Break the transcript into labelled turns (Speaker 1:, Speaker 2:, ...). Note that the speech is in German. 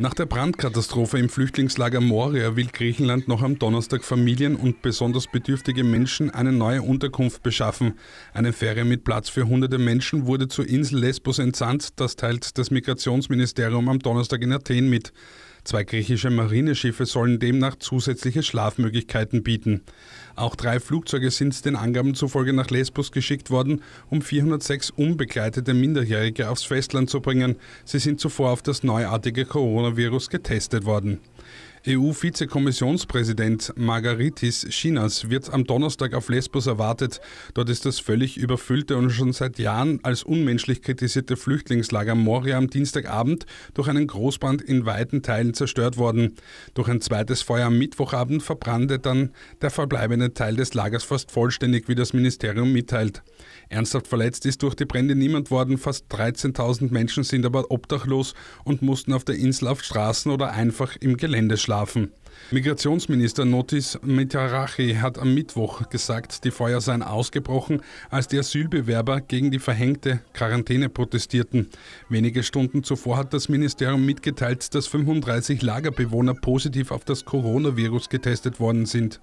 Speaker 1: Nach der Brandkatastrophe im Flüchtlingslager Moria will Griechenland noch am Donnerstag Familien und besonders bedürftige Menschen eine neue Unterkunft beschaffen. Eine Fähre mit Platz für hunderte Menschen wurde zur Insel Lesbos entsandt, das teilt das Migrationsministerium am Donnerstag in Athen mit. Zwei griechische Marineschiffe sollen demnach zusätzliche Schlafmöglichkeiten bieten. Auch drei Flugzeuge sind den Angaben zufolge nach Lesbos geschickt worden, um 406 unbegleitete Minderjährige aufs Festland zu bringen. Sie sind zuvor auf das neuartige Coronavirus getestet worden. EU-Vizekommissionspräsident Margaritis Chinas wird am Donnerstag auf Lesbos erwartet. Dort ist das völlig überfüllte und schon seit Jahren als unmenschlich kritisierte Flüchtlingslager Moria am Dienstagabend durch einen Großbrand in weiten Teilen zerstört worden. Durch ein zweites Feuer am Mittwochabend verbrannte dann der verbleibende Teil des Lagers fast vollständig, wie das Ministerium mitteilt. Ernsthaft verletzt ist durch die Brände niemand worden, fast 13.000 Menschen sind aber obdachlos und mussten auf der Insel auf Straßen oder einfach im Gelände schlafen schlafen. Migrationsminister Notis Mitarachi hat am Mittwoch gesagt, die Feuer seien ausgebrochen, als die Asylbewerber gegen die verhängte Quarantäne protestierten. Wenige Stunden zuvor hat das Ministerium mitgeteilt, dass 35 Lagerbewohner positiv auf das Coronavirus getestet worden sind.